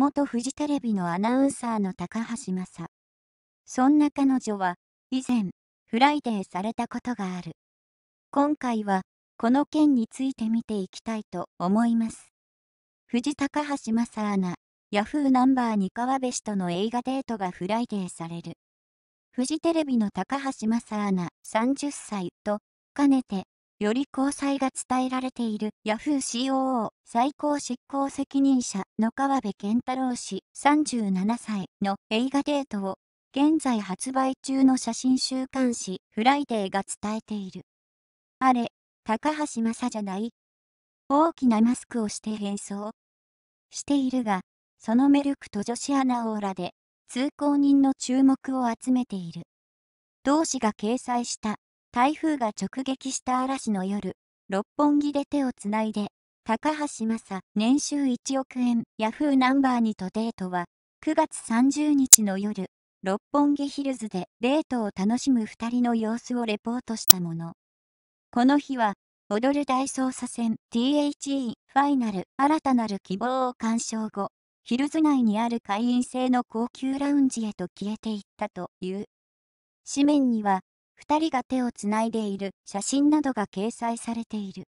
元フジテレビのアナウンサーの高橋正。そんな彼女は、以前、フライデーされたことがある。今回は、この件について見ていきたいと思います。藤高橋正アナ、ヤフーナンバーに川辺氏との映画デートがフライデーされる。フジテレビの高橋正アナ、30歳と、かねて、より交際が伝えられている Yahoo COO 最高執行責任者の川辺健太郎氏37歳の映画デートを現在発売中の写真週刊誌フライデーが伝えている。あれ、高橋正じゃない大きなマスクをして変装しているが、そのメルクと女子アナオーラで通行人の注目を集めている。同氏が掲載した台風が直撃した嵐の夜、六本木で手をつないで、高橋正、年収1億円、ヤフーナンバーにとデートは、9月30日の夜、六本木ヒルズでデートを楽しむ2人の様子をレポートしたもの。この日は、踊る大捜査線 THE ファイナル新たなる希望を鑑賞後、ヒルズ内にある会員制の高級ラウンジへと消えていったという。紙面には、二人が手をつないでいる写真などが掲載されている。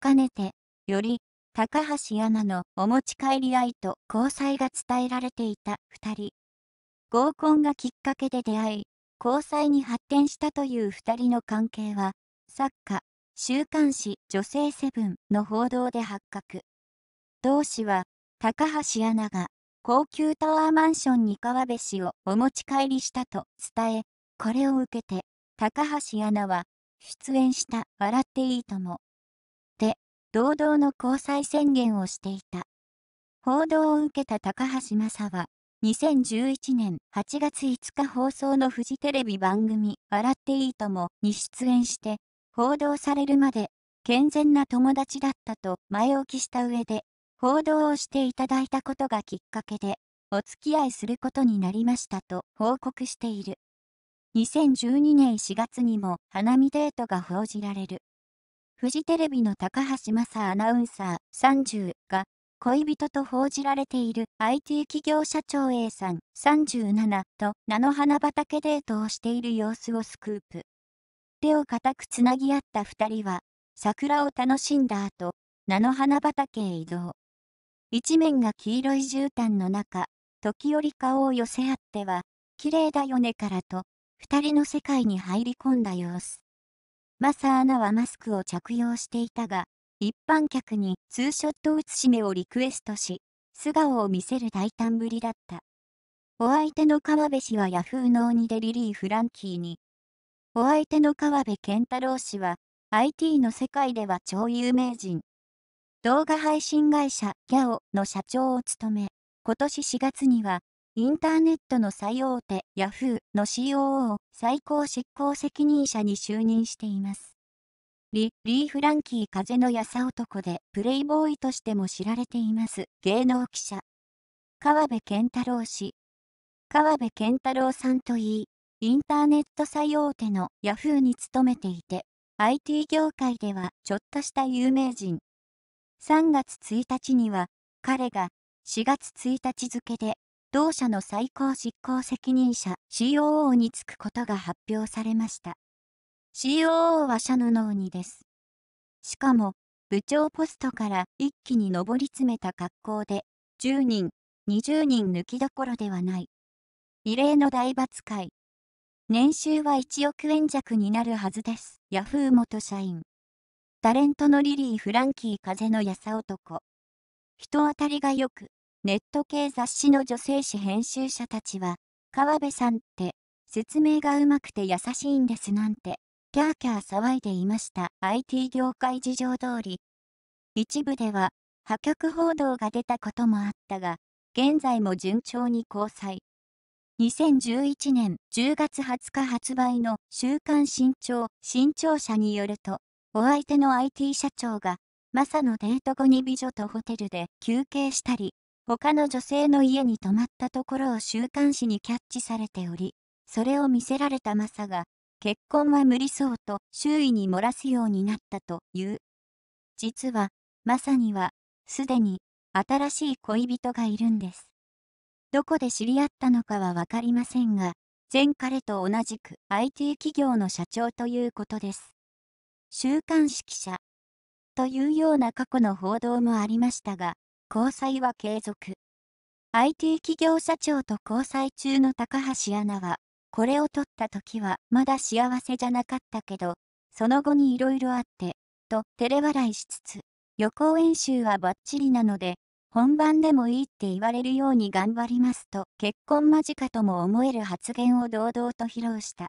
かねて、より、高橋アナのお持ち帰り愛と交際が伝えられていた二人。合コンがきっかけで出会い、交際に発展したという二人の関係は、作家、週刊誌女性セブンの報道で発覚。同氏は、高橋アナが高級タワーマンションに川辺氏をお持ち帰りしたと伝え、これを受けて高橋アナは、出演した笑っていいとも。で、堂々の交際宣言をしていた。報道を受けた高橋正は、2011年8月5日放送のフジテレビ番組「笑っていいとも」に出演して報道されるまで健全な友達だったと前置きした上で報道をしていただいたことがきっかけでお付き合いすることになりましたと報告している2012年4月にも花見デートが報じられる。フジテレビの高橋正アナウンサー30が恋人と報じられている IT 企業社長 A さん37と菜の花畑デートをしている様子をスクープ。手を固くつなぎ合った2人は桜を楽しんだ後、菜の花畑へ移動。一面が黄色い絨毯の中、時折顔を寄せ合っては、綺麗だよねからと二人の世界に入り込んだ様子。マサアナはマスクを着用していたが、一般客にツーショット写し目をリクエストし、素顔を見せる大胆ぶりだった。お相手の川辺氏はヤフーの鬼でリリー・フランキーに。お相手の川辺健太郎氏は、IT の世界では超有名人。動画配信会社ギャオの社長を務め、今年4月にはインターネットの最大手、ヤフーの COO、最高執行責任者に就任しています。リ・リー・フランキー風のやさ男で、プレイボーイとしても知られています、芸能記者。川辺健太郎氏。川辺健太郎さんといい、インターネット最大手のヤフーに勤めていて、IT 業界ではちょっとした有名人。3月1日には、彼が4月1日付で同社の最高執行責任者 COO に就くことが発表されました。COO は社の脳にです。しかも、部長ポストから一気に上り詰めた格好で、10人、20人抜きどころではない。異例の大罰会。年収は1億円弱になるはずです。ヤフー元社員。タレントのリリー・フランキー風のやさ男。人当たりが良く、ネット系雑誌の女性誌編集者たちは、川辺さんって、説明がうまくて優しいんですなんて、キャーキャー騒いでいました。IT 業界事情通り。一部では、破局報道が出たこともあったが、現在も順調に交際。2011年10月20日発売の週刊新潮新潮社によると、お相手の IT 社長が、マサのデート後に美女とホテルで休憩したり、他の女性の家に泊まったところを週刊誌にキャッチされており、それを見せられたマサが、結婚は無理そうと周囲に漏らすようになったという。実は、マサには、すでに、新しい恋人がいるんです。どこで知り合ったのかは分かりませんが、前彼と同じく IT 企業の社長ということです。週刊誌記者というような過去の報道もありましたが、交際は継続。IT 企業社長と交際中の高橋アナは、これを取った時はまだ幸せじゃなかったけど、その後にいろいろあって、と照れ笑いしつつ、予行演習はバッチリなので、本番でもいいって言われるように頑張りますと結婚間近とも思える発言を堂々と披露した。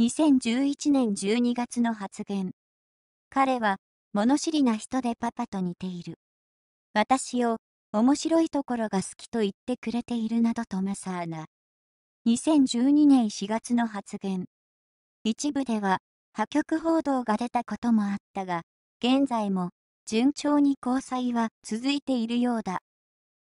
2011年12月の発言。彼は物知りな人でパパと似ている。私を面白いところが好きと言ってくれているなどとマサーナ。2012年4月の発言。一部では破局報道が出たこともあったが、現在も順調に交際は続いているようだ。